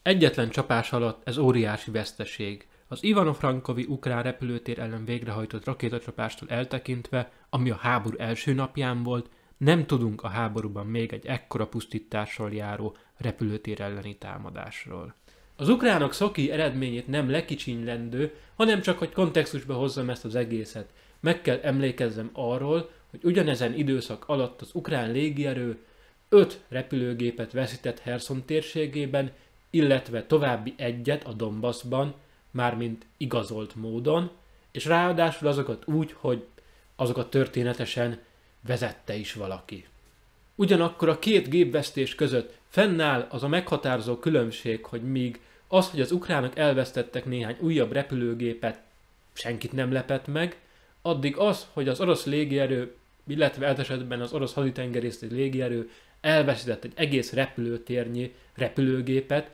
Egyetlen csapás alatt ez óriási veszteség, az Ivano-Frankovi ukrán repülőtér ellen végrehajtott rakétacsapástól eltekintve, ami a háború első napján volt, nem tudunk a háborúban még egy ekkora pusztítással járó repülőtér elleni támadásról. Az ukránok szoki eredményét nem lekicsinylendő, hanem csak, hogy kontextusba hozzam ezt az egészet. Meg kell emlékezzem arról, hogy ugyanezen időszak alatt az ukrán légierő 5 repülőgépet veszített Herson térségében, illetve további egyet a Donbassban, mármint igazolt módon, és ráadásul azokat úgy, hogy azokat történetesen vezette is valaki. Ugyanakkor a két gépvesztés között fennáll az a meghatározó különbség, hogy míg az, hogy az ukránok elvesztettek néhány újabb repülőgépet, senkit nem lepett meg, addig az, hogy az orosz légierő, illetve esetben az orosz haditengerészeti légierő elveszített egy egész repülőtérnyi repülőgépet,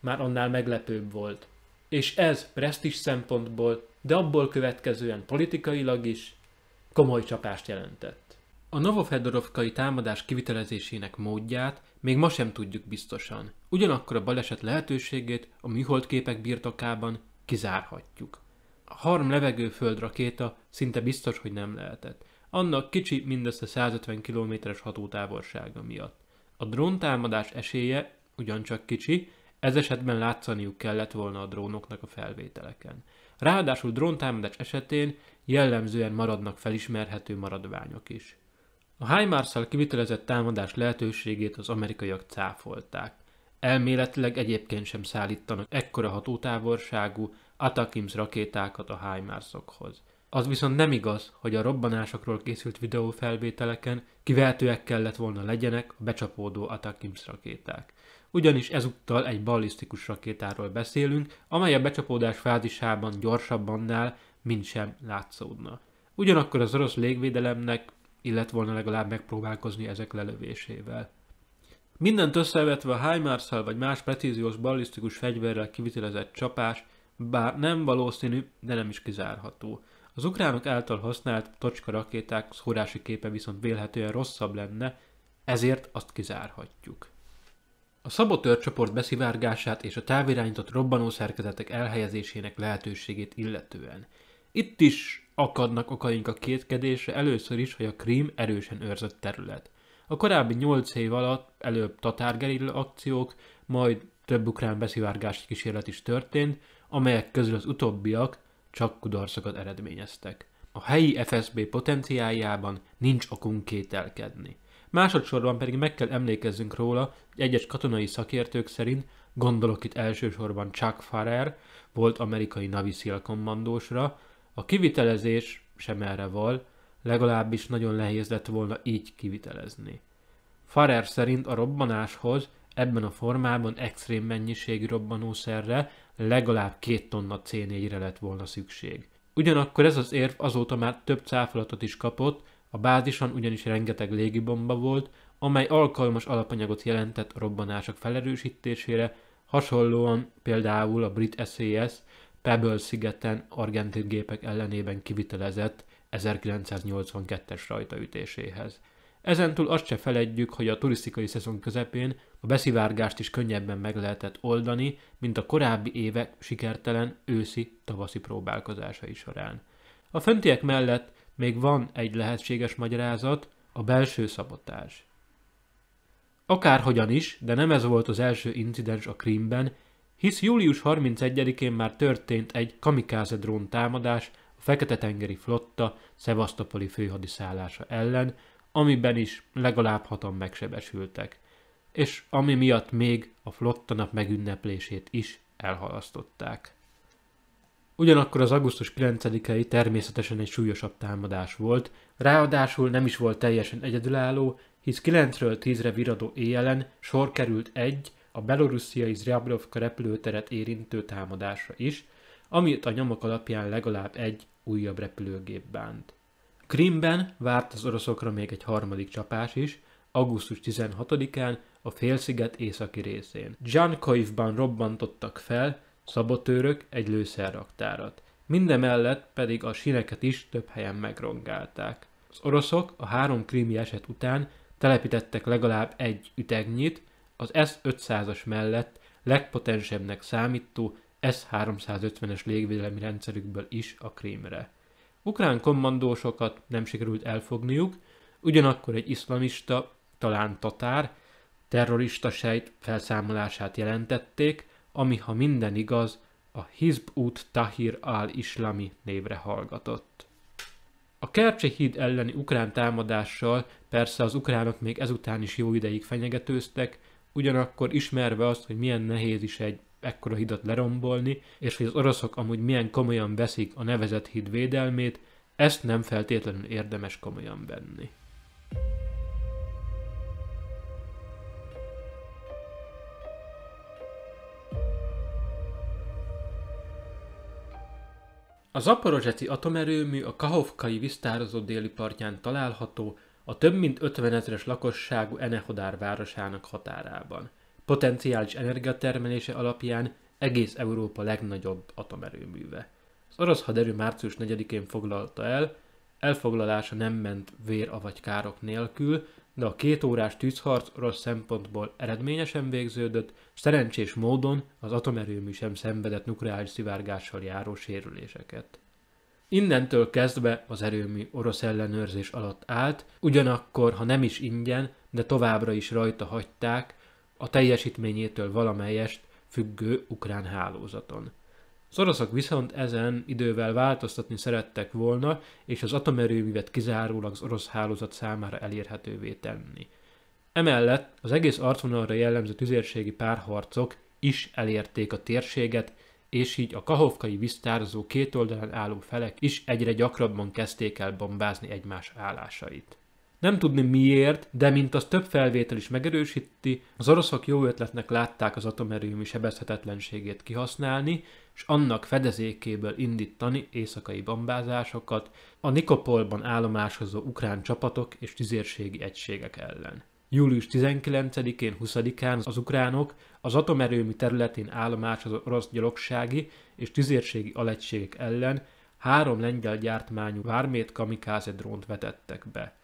már annál meglepőbb volt és ez presztis szempontból, de abból következően politikailag is komoly csapást jelentett. A Novofedorovkai támadás kivitelezésének módját még ma sem tudjuk biztosan, ugyanakkor a baleset lehetőségét a műholdképek birtokában kizárhatjuk. A harm levegő földrakéta szinte biztos, hogy nem lehetett. Annak kicsi mindössze 150 km-es hatótávolsága miatt. A drón támadás esélye ugyancsak kicsi, ez esetben látszaniuk kellett volna a drónoknak a felvételeken. Ráadásul dróntámadás esetén jellemzően maradnak felismerhető maradványok is. A himars kivitelezett támadás lehetőségét az amerikaiak cáfolták. Elméletileg egyébként sem szállítanak ekkora hatótávolságú Atakims rakétákat a HIMARS-okhoz. Az viszont nem igaz, hogy a robbanásokról készült videófelvételeken kivehetőek kellett volna legyenek a becsapódó Atakims rakéták. Ugyanis ezúttal egy ballisztikus rakétáról beszélünk, amely a becsapódás fázisában gyorsabbannál mint sem látszódna. Ugyanakkor az orosz légvédelemnek illet volna legalább megpróbálkozni ezek lelövésével. Mindent összevetve a himars vagy más precíziós ballisztikus fegyverrel kivitelezett csapás, bár nem valószínű, de nem is kizárható. Az ukránok által használt tocska rakéták szórási képe viszont vélhetően rosszabb lenne, ezért azt kizárhatjuk. A szabotőr csoport beszivárgását és a távirányított robbanószerkezetek elhelyezésének lehetőségét illetően. Itt is akadnak okaink a kétkedésre először is, hogy a Krím erősen őrzött terület. A korábbi 8 év alatt előbb tatárgerilla akciók, majd több ukrán beszivárgási kísérlet is történt, amelyek közül az utóbbiak csak kudarcokat eredményeztek. A helyi FSB potenciájában nincs okunk kételkedni. Másodszorban pedig meg kell emlékezzünk róla, hogy egyes katonai szakértők szerint, gondolok itt elsősorban Chuck Farrer, volt amerikai Navy SEAL kommandósra, a kivitelezés sem erre val, legalábbis nagyon nehéz lett volna így kivitelezni. Farrer szerint a robbanáshoz ebben a formában extrém mennyiségű robbanószerre, legalább két tonna C4-re lett volna szükség. Ugyanakkor ez az érv azóta már több cáfolatot is kapott, a bázison ugyanis rengeteg légibomba volt, amely alkalmas alapanyagot jelentett a robbanások felerősítésére, hasonlóan például a brit SAS Pebble szigeten argentin gépek ellenében kivitelezett 1982-es rajtaütéséhez. Ezentúl azt se feledjük, hogy a turisztikai szezon közepén a beszivárgást is könnyebben meg lehetett oldani, mint a korábbi évek sikertelen őszi-tavaszi próbálkozásai során. A föntiek mellett még van egy lehetséges magyarázat, a belső szabotás. Akárhogyan is, de nem ez volt az első incidens a Krímben, hisz július 31-én már történt egy kamikáze drón támadás a Fekete-tengeri flotta szevasztopoli főhadiszállása ellen, amiben is legalább hatan megsebesültek, és ami miatt még a flotta nap megünneplését is elhalasztották. Ugyanakkor az augusztus 9 i természetesen egy súlyosabb támadás volt, ráadásul nem is volt teljesen egyedülálló, hisz 9-ről 10-re viradó éjjelen sor került egy a belorussziai Zryabrovka repülőteret érintő támadásra is, amit a nyomok alapján legalább egy újabb repülőgép bánt. Krimben várt az oroszokra még egy harmadik csapás is, augusztus 16-án a félsziget északi részén. Zsankoivban robbantottak fel szabotőrök egy lőszerraktárat, mindemellett pedig a sineket is több helyen megrongálták. Az oroszok a három krími eset után telepítettek legalább egy ütegnyit, az S-500-as mellett legpotensebbnek számító S-350-es légvédelmi rendszerükből is a krímre. Ukrán kommandósokat nem sikerült elfogniuk, ugyanakkor egy iszlamista, talán tatár, terrorista sejt felszámolását jelentették, ami, ha minden igaz, a Hizb út Tahir al-Islami névre hallgatott. A Kercsi híd elleni ukrán támadással persze az ukránok még ezután is jó ideig fenyegetőztek, ugyanakkor ismerve azt, hogy milyen nehéz is egy ekkora hidat lerombolni, és hogy az oroszok amúgy milyen komolyan veszik a nevezett híd védelmét, ezt nem feltétlenül érdemes komolyan venni. A zaporozseci atomerőmű a Kahovkai víztározó déli partján található, a több mint 50 ezeres lakosságú Enehodár városának határában potenciális energiatermelése alapján egész Európa legnagyobb atomerőműve. Az orosz haderő március 4-én foglalta el, elfoglalása nem ment vér avagy károk nélkül, de a két órás tűzharc orosz szempontból eredményesen végződött, szerencsés módon az atomerőmű sem szenvedett nukleáris szivárgással járó sérüléseket. Innentől kezdve az erőmű orosz ellenőrzés alatt állt, ugyanakkor, ha nem is ingyen, de továbbra is rajta hagyták, a teljesítményétől valamelyest függő ukrán hálózaton. Az oroszok viszont ezen idővel változtatni szerettek volna, és az atomerőművet kizárólag az orosz hálózat számára elérhetővé tenni. Emellett az egész arcvonalra jellemző tüzérségi párharcok is elérték a térséget, és így a kahovkai víztározó két oldalán álló felek is egyre gyakrabban kezdték el bombázni egymás állásait. Nem tudni miért, de mint az több felvétel is megerősíti, az oroszok jó ötletnek látták az atomerőmű sebezhetetlenségét kihasználni, és annak fedezékéből indítani éjszakai bombázásokat a Nikopolban állomásozó ukrán csapatok és tüzérségi egységek ellen. Július 19-én, 20-án az ukránok az atomerőmű területén állomásozó orosz gyalogsági és tüzérségi alegységek ellen három lengyel gyártmányú vármét kamikáze drónt vetettek be.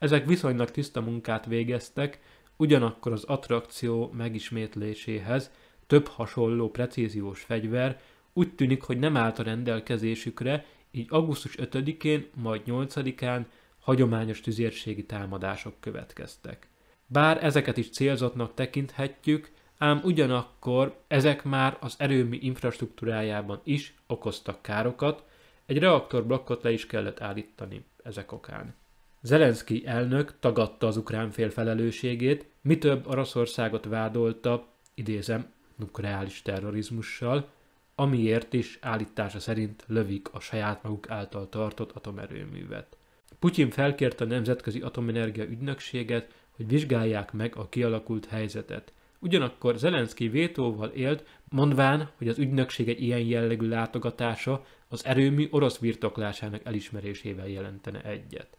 Ezek viszonylag tiszta munkát végeztek, ugyanakkor az attrakció megismétléséhez több hasonló precíziós fegyver úgy tűnik, hogy nem állt a rendelkezésükre, így augusztus 5-én, majd 8-án hagyományos tüzérségi támadások következtek. Bár ezeket is célzottnak tekinthetjük, ám ugyanakkor ezek már az erőmű infrastruktúrájában is okoztak károkat, egy reaktorblokkot le is kellett állítani ezek okán. Zelenszky elnök tagadta az ukrán fél felelősségét, mi több Oroszországot vádolta, idézem, nukleáris terrorizmussal, amiért is állítása szerint lövik a saját maguk által tartott atomerőművet. Putyin felkérte a Nemzetközi Atomenergia Ügynökséget, hogy vizsgálják meg a kialakult helyzetet. Ugyanakkor Zelenszky vétóval élt, mondván, hogy az ügynökség egy ilyen jellegű látogatása az erőmű orosz birtoklásának elismerésével jelentene egyet.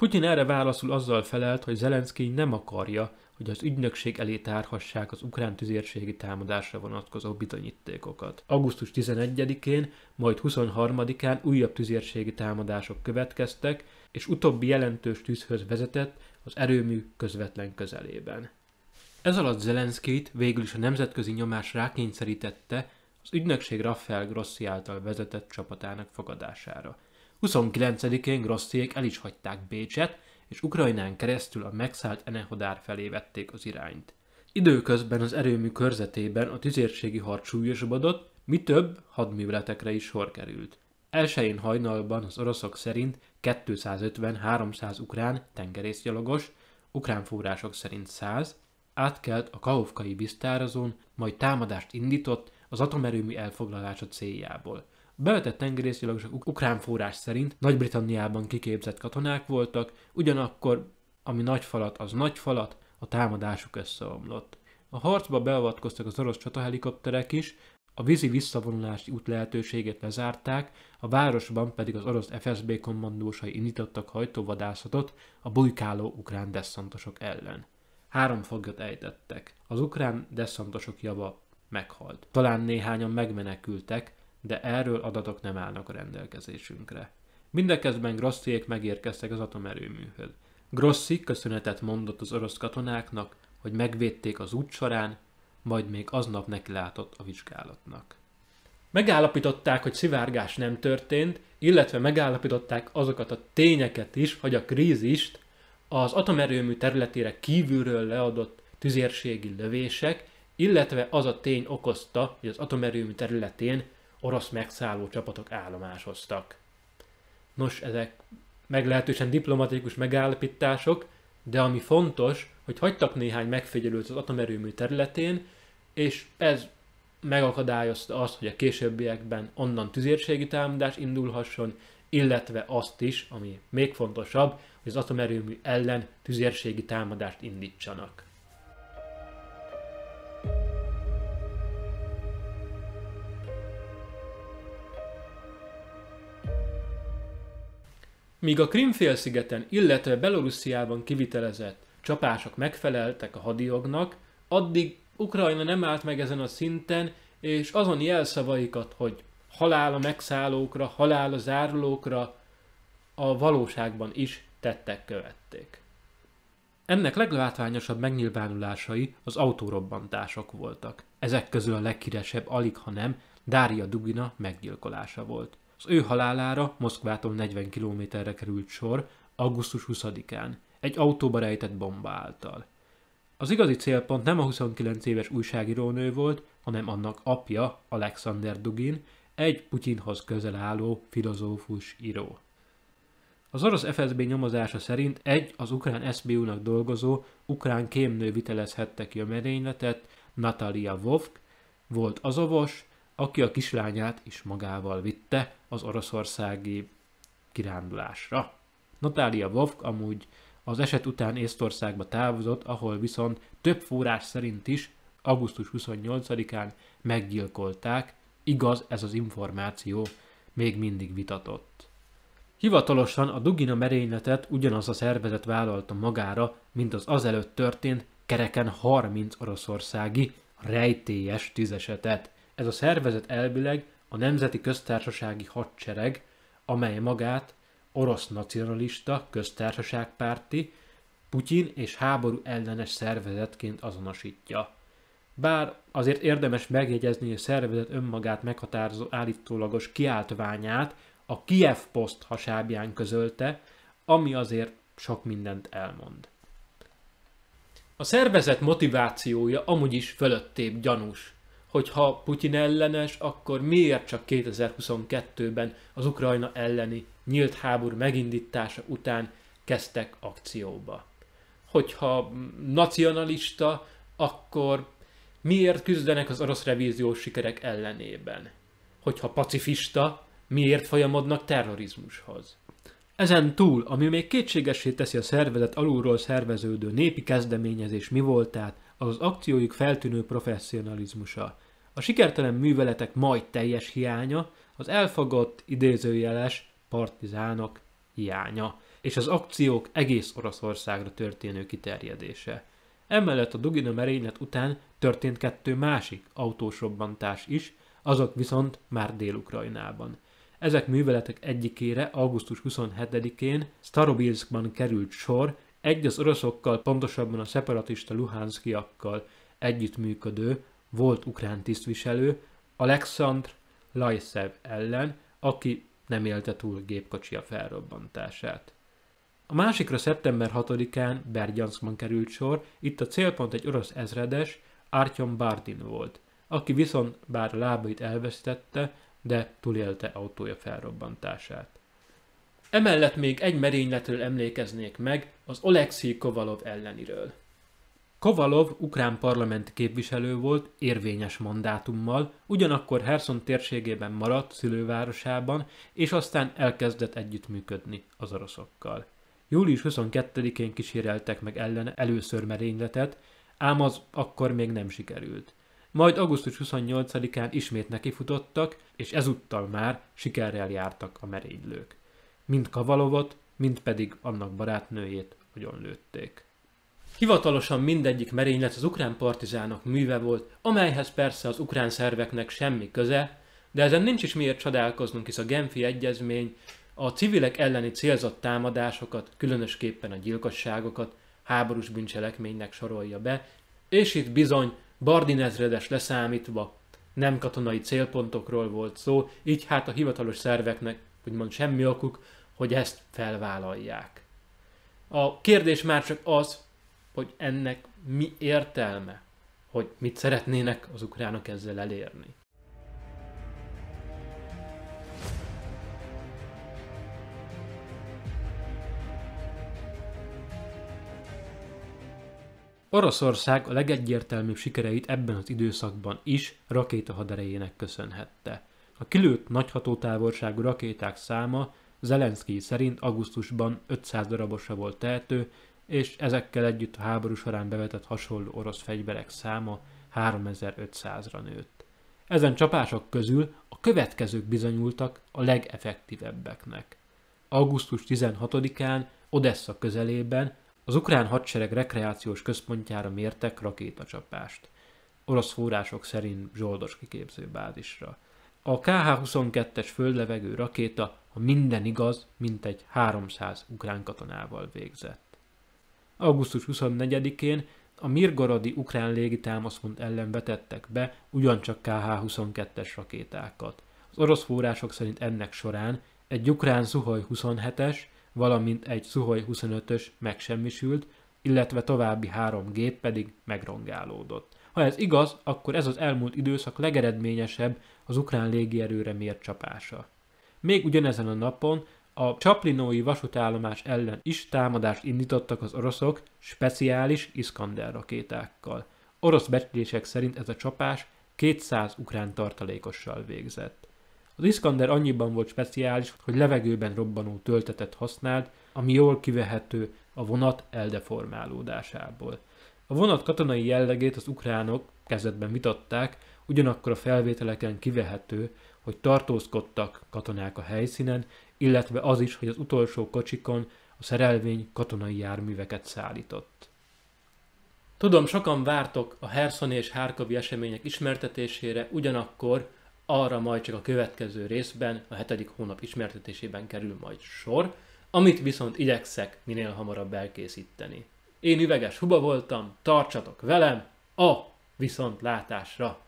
Putyin erre válaszul azzal felelt, hogy Zelenszky nem akarja, hogy az ügynökség elé tárhassák az ukrán tüzérségi támadásra vonatkozó bizonyítékokat. Augusztus 11-én, majd 23-án újabb tüzérségi támadások következtek, és utóbbi jelentős tűzhöz vezetett az erőmű közvetlen közelében. Ez alatt Zelenszkijt végül is a nemzetközi nyomás rákényszerítette az ügynökség Rafael Grossi által vezetett csapatának fogadására – 29-én Grossziék el is hagyták Bécset, és Ukrajnán keresztül a megszállt Enehodár felé vették az irányt. Időközben az erőmű körzetében a tüzérségi harc súlyosbodott, mi több hadműveletekre is sor került. Elsején hajnalban az oroszok szerint 250-300 ukrán tengerészgyalogos, ukrán források szerint 100, átkelt a kaufkai biztározón, majd támadást indított az atomerőmű elfoglalása céljából – Bevetett tengerészgyalogosok ukrán forrás szerint Nagy-Britanniában kiképzett katonák voltak, ugyanakkor, ami nagy falat, az nagy falat, a támadásuk összeomlott. A harcba beavatkoztak az orosz csatahelikopterek is, a vízi visszavonulási út lehetőségét lezárták, a városban pedig az orosz FSB kommandósai indítottak hajtóvadászatot a bujkáló ukrán desszantosok ellen. Három foglyot ejtettek. Az ukrán desszantosok java meghalt. Talán néhányan megmenekültek, de erről adatok nem állnak a rendelkezésünkre. Mindeközben Grossziék megérkeztek az atomerőműhöz. Grossi köszönetet mondott az orosz katonáknak, hogy megvédték az út során, majd még aznap nekilátott a vizsgálatnak. Megállapították, hogy szivárgás nem történt, illetve megállapították azokat a tényeket is, hogy a krízist az atomerőmű területére kívülről leadott tüzérségi lövések, illetve az a tény okozta, hogy az atomerőmű területén orosz megszálló csapatok állomásoztak. Nos, ezek meglehetősen diplomatikus megállapítások, de ami fontos, hogy hagytak néhány megfigyelőt az atomerőmű területén, és ez megakadályozta azt, hogy a későbbiekben onnan tüzérségi támadás indulhasson, illetve azt is, ami még fontosabb, hogy az atomerőmű ellen tüzérségi támadást indítsanak. Míg a Krimfélszigeten, illetve Belorussziában kivitelezett csapások megfeleltek a hadiognak, addig Ukrajna nem állt meg ezen a szinten, és azon jelszavaikat, hogy halál a megszállókra, halál az árulókra, a valóságban is tettek követték. Ennek leglátványosabb megnyilvánulásai az autórobbantások voltak. Ezek közül a leghíresebb alig, ha nem, Dária Dugina meggyilkolása volt. Az ő halálára Moszkvától 40 kilométerre került sor augusztus 20-án, egy autóba rejtett bomba által. Az igazi célpont nem a 29 éves újságírónő volt, hanem annak apja, Alexander Dugin, egy Putyinhoz közel álló filozófus író. Az orosz FSB nyomozása szerint egy az ukrán SBU-nak dolgozó ukrán kémnő vitelezhette ki a merényletet, Natalia Vovk, volt azovos, aki a kislányát is magával vitte az oroszországi kirándulásra. Natália Vovk amúgy az eset után Észtországba távozott, ahol viszont több forrás szerint is augusztus 28-án meggyilkolták, igaz ez az információ még mindig vitatott. Hivatalosan a Dugina merényletet ugyanaz a szervezet vállalta magára, mint az azelőtt történt kereken 30 oroszországi rejtélyes tízesetet – ez a szervezet elvileg a Nemzeti Köztársasági Hadsereg, amely magát orosz nacionalista, köztársaságpárti, Putyin és háború ellenes szervezetként azonosítja. Bár azért érdemes megjegyezni, hogy a szervezet önmagát meghatározó állítólagos kiáltványát a Kiev Post hasábján közölte, ami azért sok mindent elmond. A szervezet motivációja amúgy is fölöttébb gyanús hogy ha Putyin ellenes, akkor miért csak 2022-ben az Ukrajna elleni nyílt háború megindítása után kezdtek akcióba. Hogyha nacionalista, akkor miért küzdenek az orosz revíziós sikerek ellenében? Hogyha pacifista, miért folyamodnak terrorizmushoz? Ezen túl, ami még kétségessé teszi a szervezet alulról szerveződő népi kezdeményezés mi voltát, az az akciójuk feltűnő professzionalizmusa. A sikertelen műveletek majd teljes hiánya, az elfogott idézőjeles partizánok hiánya, és az akciók egész Oroszországra történő kiterjedése. Emellett a Dugina merénylet után történt kettő másik autós robbantás is, azok viszont már Dél-Ukrajnában. Ezek műveletek egyikére augusztus 27-én Starobilskban került sor egy az oroszokkal, pontosabban a szeparatista luhánszkiakkal együttműködő volt ukrán tisztviselő Alexandr Lajszev ellen, aki nem élte túl a felrobbantását. A másikra szeptember 6-án Bergyanszkban került sor, itt a célpont egy orosz ezredes, Artyom Bardin volt, aki viszont bár lábait elvesztette, de túlélte autója felrobbantását. Emellett még egy merényletről emlékeznék meg, az Olexi Kovalov elleniről. Kovalov ukrán parlamenti képviselő volt érvényes mandátummal, ugyanakkor Herson térségében maradt szülővárosában, és aztán elkezdett együttműködni az oroszokkal. Július 22-én kíséreltek meg ellen először merényletet, ám az akkor még nem sikerült. Majd augusztus 28-án ismét nekifutottak, és ezúttal már sikerrel jártak a merénylők mind Kavalovot, mind pedig annak barátnőjét lőtték. Hivatalosan mindegyik merénylet az ukrán partizánok műve volt, amelyhez persze az ukrán szerveknek semmi köze, de ezen nincs is miért csodálkoznunk, hisz a Genfi Egyezmény a civilek elleni célzott támadásokat, különösképpen a gyilkosságokat háborús bűncselekménynek sorolja be, és itt bizony Bardinezredes leszámítva nem katonai célpontokról volt szó, így hát a hivatalos szerveknek úgymond semmi okuk, hogy ezt felvállalják. A kérdés már csak az, hogy ennek mi értelme, hogy mit szeretnének az ukránok ezzel elérni. Oroszország a legegyértelműbb sikereit ebben az időszakban is rakétahaderejének köszönhette. A kilőtt nagyhatótávolságú rakéták száma Zelenszky szerint augusztusban 500 darabosra volt tehető, és ezekkel együtt a háború során bevetett hasonló orosz fegyverek száma 3500-ra nőtt. Ezen csapások közül a következők bizonyultak a legeffektívebbeknek. Augusztus 16-án Odessa közelében az ukrán hadsereg rekreációs központjára mértek rakétacsapást. Orosz források szerint zsoldos kiképzőbázisra. bázisra a KH-22-es földlevegő rakéta, a minden igaz, egy 300 ukrán katonával végzett. Augusztus 24-én a Mirgorodi ukrán légitámaszpont ellen vetettek be ugyancsak KH-22-es rakétákat. Az orosz források szerint ennek során egy ukrán Suhoj 27-es, valamint egy Suhoj 25-ös megsemmisült, illetve további három gép pedig megrongálódott. Ha ez igaz, akkor ez az elmúlt időszak legeredményesebb az ukrán légierőre mért csapása. Még ugyanezen a napon a Csaplinói vasútállomás ellen is támadást indítottak az oroszok speciális Iskander rakétákkal. Orosz becslések szerint ez a csapás 200 ukrán tartalékossal végzett. Az Iskander annyiban volt speciális, hogy levegőben robbanó töltetet használt, ami jól kivehető a vonat eldeformálódásából. A vonat katonai jellegét az ukránok kezdetben vitatták, ugyanakkor a felvételeken kivehető, hogy tartózkodtak katonák a helyszínen, illetve az is, hogy az utolsó kocsikon a szerelvény katonai járműveket szállított. Tudom, sokan vártok a herszoni és hárkovi események ismertetésére, ugyanakkor arra majd csak a következő részben, a hetedik hónap ismertetésében kerül majd sor, amit viszont igyekszek minél hamarabb elkészíteni. Én üveges huba voltam, tartsatok velem a viszontlátásra!